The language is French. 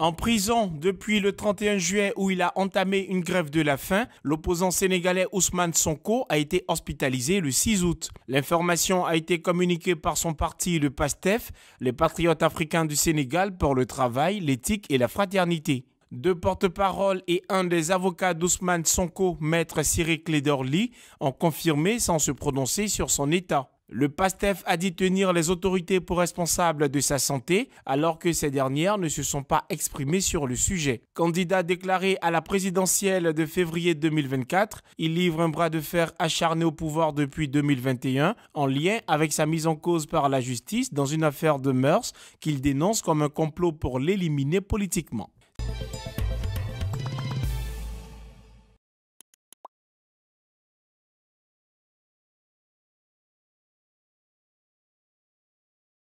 En prison depuis le 31 juillet où il a entamé une grève de la faim, l'opposant sénégalais Ousmane Sonko a été hospitalisé le 6 août. L'information a été communiquée par son parti, le PASTEF, les Patriotes africains du Sénégal pour le travail, l'éthique et la fraternité. Deux porte-parole et un des avocats d'Ousmane Sonko, maître Cyril Lederli, ont confirmé sans se prononcer sur son état. Le PASTEF a dit tenir les autorités pour responsables de sa santé, alors que ces dernières ne se sont pas exprimées sur le sujet. Candidat déclaré à la présidentielle de février 2024, il livre un bras de fer acharné au pouvoir depuis 2021, en lien avec sa mise en cause par la justice dans une affaire de mœurs qu'il dénonce comme un complot pour l'éliminer politiquement.